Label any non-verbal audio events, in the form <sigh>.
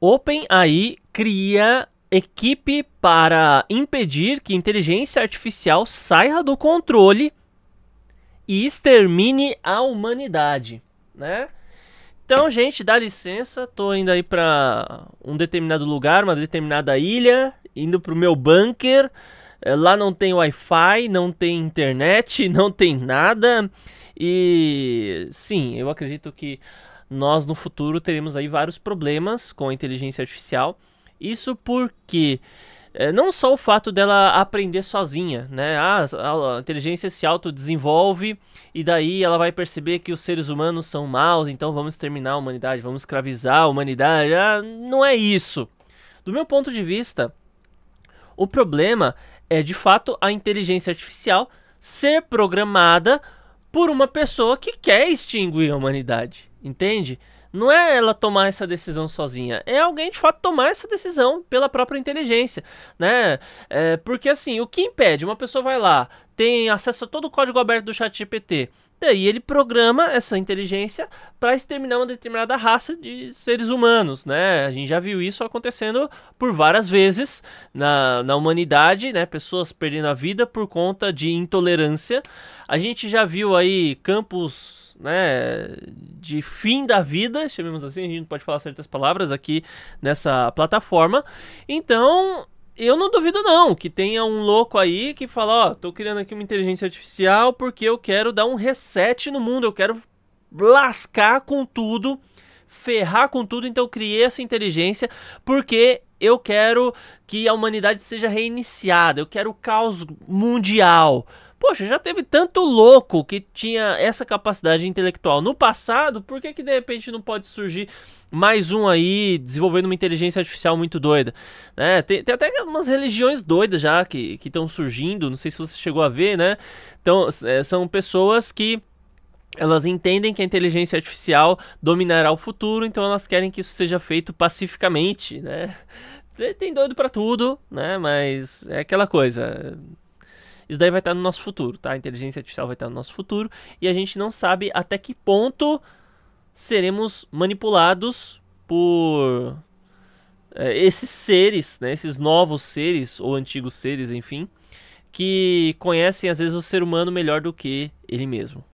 OpenAI cria equipe para impedir que inteligência artificial saia do controle e extermine a humanidade, né? Então, gente, dá licença, tô indo aí para um determinado lugar, uma determinada ilha, indo pro meu bunker. É, lá não tem Wi-Fi, não tem internet, <laughs> não tem nada. E sim, eu acredito que nós no futuro teremos aí vários problemas com a inteligência artificial. Isso porque é, não só o fato dela aprender sozinha, né? Ah, a, inteligência se autodesenvolve e daí ela vai perceber que os seres humanos são maus, então vamos exterminar a humanidade, vamos escravizar a humanidade. Ah, não é isso. Do meu ponto de vista, o problema é de fato a inteligência artificial ser programada por uma pessoa que quer extinguir a humanidade. Entende? Não é ela tomar essa decisão sozinha, é alguém de fato tomar essa decisão pela própria inteligência, né? É, porque assim, o que impede? Uma pessoa vai lá, tem acesso a todo o código aberto do ChatGPT, Daí ele programa essa inteligência para exterminar uma determinada raça de seres humanos, né? A gente já viu isso acontecendo por várias vezes na, na humanidade, né? Pessoas perdendo a vida por conta de intolerância. A gente já viu aí campos, né? De fim da vida, chamemos assim, a gente não pode falar certas palavras aqui nessa plataforma. Então, eu não duvido não que tenha um louco aí que fala, ó, oh, tô criando aqui uma inteligência artificial porque eu quero dar um reset no mundo, eu quero lascar com tudo, ferrar com tudo, então eu criei essa inteligência porque eu quero que a humanidade seja reiniciada, eu quero o caos mundial. Poxa, já teve tanto louco que tinha essa capacidade intelectual no passado, por que, que de repente não pode surgir mais um aí desenvolvendo uma inteligência artificial muito doida? Né? Tem, tem até umas religiões doidas já que estão surgindo, não sei se você chegou a ver, né? Então, é, são pessoas que elas entendem que a inteligência artificial dominará o futuro, então elas querem que isso seja feito pacificamente, né? Tem doido para tudo, né? Mas é aquela coisa. Isso daí vai estar tá no nosso futuro, tá? A inteligência artificial vai estar tá no nosso futuro e a gente não sabe até que ponto seremos manipulados por é, esses seres, né? Esses novos seres ou antigos seres, enfim, que conhecem às vezes o ser humano melhor do que ele mesmo.